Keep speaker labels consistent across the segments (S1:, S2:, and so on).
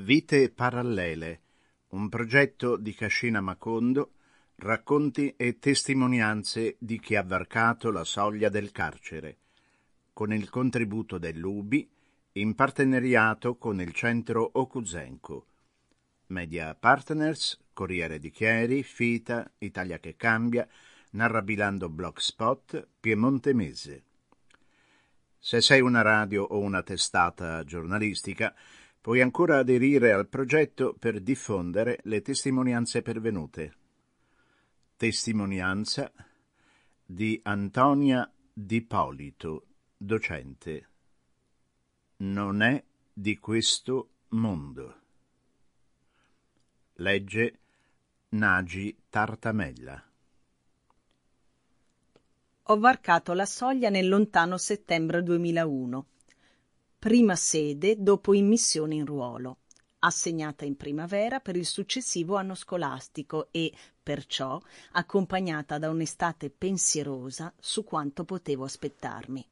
S1: Vite parallele, un progetto di Cascina Macondo, racconti e testimonianze di chi ha varcato la soglia del carcere, con il contributo dell'UBI in partenariato con il centro Okuzenko. Media Partners, Corriere di Chieri, Fita, Italia che cambia, Narrabilando Blogspot, Piemonte Mese. Se sei una radio o una testata giornalistica, Puoi ancora aderire al progetto per diffondere le testimonianze pervenute. Testimonianza di Antonia Di Polito, docente. Non è di questo mondo. Legge Nagi Tartamella.
S2: Ho varcato la soglia nel lontano settembre 2001 prima sede dopo immissione in ruolo, assegnata in primavera per il successivo anno scolastico e, perciò, accompagnata da un'estate pensierosa su quanto potevo aspettarmi.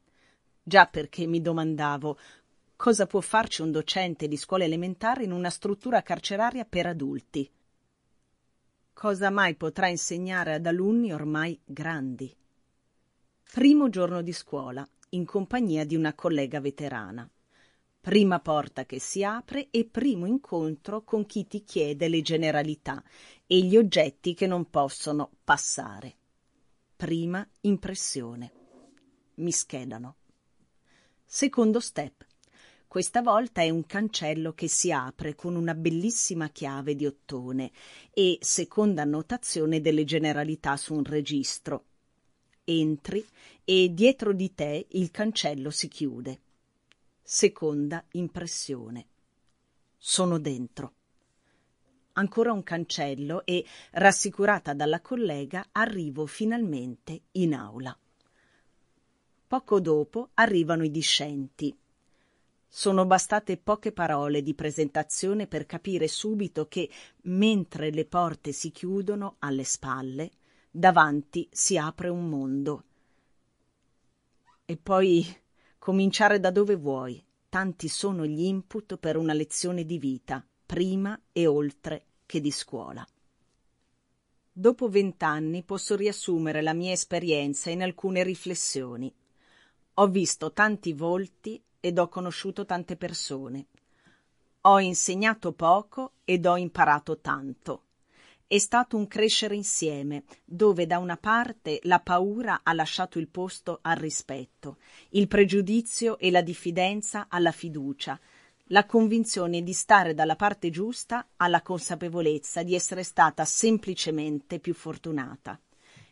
S2: Già perché mi domandavo cosa può farci un docente di scuola elementare in una struttura carceraria per adulti? Cosa mai potrà insegnare ad alunni ormai grandi? Primo giorno di scuola, in compagnia di una collega veterana prima porta che si apre e primo incontro con chi ti chiede le generalità e gli oggetti che non possono passare. Prima impressione. Mi schedano. Secondo step. Questa volta è un cancello che si apre con una bellissima chiave di ottone e seconda annotazione delle generalità su un registro. Entri e dietro di te il cancello si chiude. Seconda impressione. Sono dentro. Ancora un cancello e, rassicurata dalla collega, arrivo finalmente in aula. Poco dopo arrivano i discenti. Sono bastate poche parole di presentazione per capire subito che, mentre le porte si chiudono alle spalle, davanti si apre un mondo. E poi Cominciare da dove vuoi, tanti sono gli input per una lezione di vita, prima e oltre che di scuola. Dopo vent'anni posso riassumere la mia esperienza in alcune riflessioni. Ho visto tanti volti ed ho conosciuto tante persone. Ho insegnato poco ed ho imparato tanto. È stato un crescere insieme, dove da una parte la paura ha lasciato il posto al rispetto, il pregiudizio e la diffidenza alla fiducia, la convinzione di stare dalla parte giusta alla consapevolezza di essere stata semplicemente più fortunata.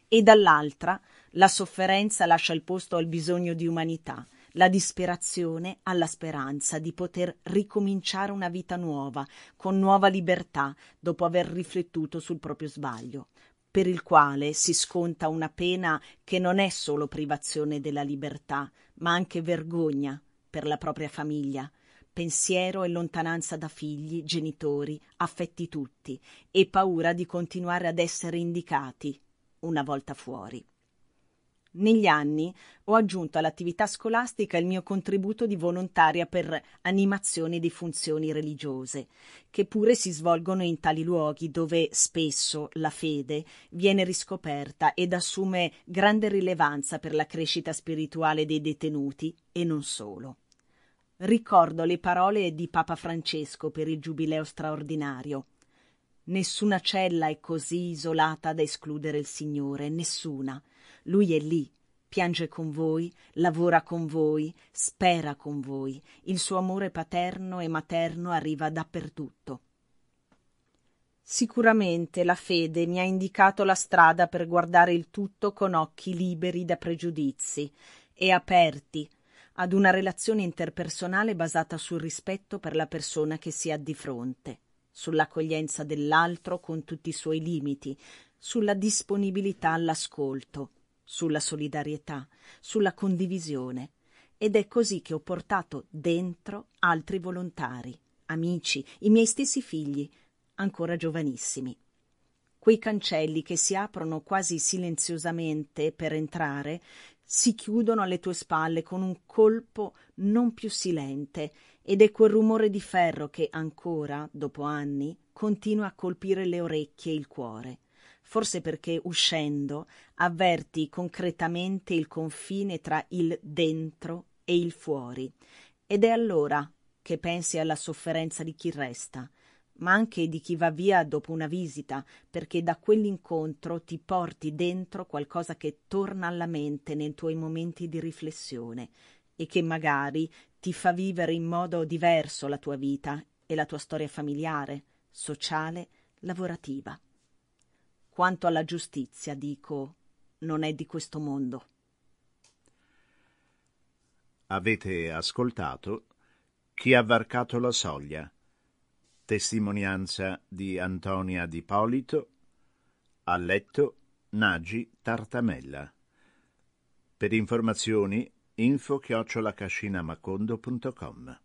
S2: E dall'altra la sofferenza lascia il posto al bisogno di umanità, la disperazione alla speranza di poter ricominciare una vita nuova, con nuova libertà, dopo aver riflettuto sul proprio sbaglio, per il quale si sconta una pena che non è solo privazione della libertà, ma anche vergogna per la propria famiglia, pensiero e lontananza da figli, genitori, affetti tutti, e paura di continuare ad essere indicati una volta fuori. Negli anni ho aggiunto all'attività scolastica il mio contributo di volontaria per animazione di funzioni religiose, che pure si svolgono in tali luoghi dove spesso la fede viene riscoperta ed assume grande rilevanza per la crescita spirituale dei detenuti e non solo. Ricordo le parole di Papa Francesco per il Giubileo straordinario Nessuna cella è così isolata da escludere il Signore, nessuna. Lui è lì, piange con voi, lavora con voi, spera con voi, il suo amore paterno e materno arriva dappertutto. Sicuramente la fede mi ha indicato la strada per guardare il tutto con occhi liberi da pregiudizi e aperti ad una relazione interpersonale basata sul rispetto per la persona che si ha di fronte sull'accoglienza dell'altro con tutti i suoi limiti, sulla disponibilità all'ascolto, sulla solidarietà, sulla condivisione. Ed è così che ho portato dentro altri volontari, amici, i miei stessi figli, ancora giovanissimi. Quei cancelli che si aprono quasi silenziosamente per entrare si chiudono alle tue spalle con un colpo non più silente ed è quel rumore di ferro che ancora, dopo anni, continua a colpire le orecchie e il cuore. Forse perché uscendo avverti concretamente il confine tra il dentro e il fuori. Ed è allora che pensi alla sofferenza di chi resta, ma anche di chi va via dopo una visita, perché da quell'incontro ti porti dentro qualcosa che torna alla mente nei tuoi momenti di riflessione e che magari ti fa vivere in modo diverso la tua vita e la tua storia familiare, sociale, lavorativa. Quanto alla giustizia, dico, non è di questo mondo.
S1: Avete ascoltato chi ha varcato la soglia Testimonianza di Antonia Di Polito, a letto Nagi Tartamella. Per informazioni info chiocciolacascinamacondo.com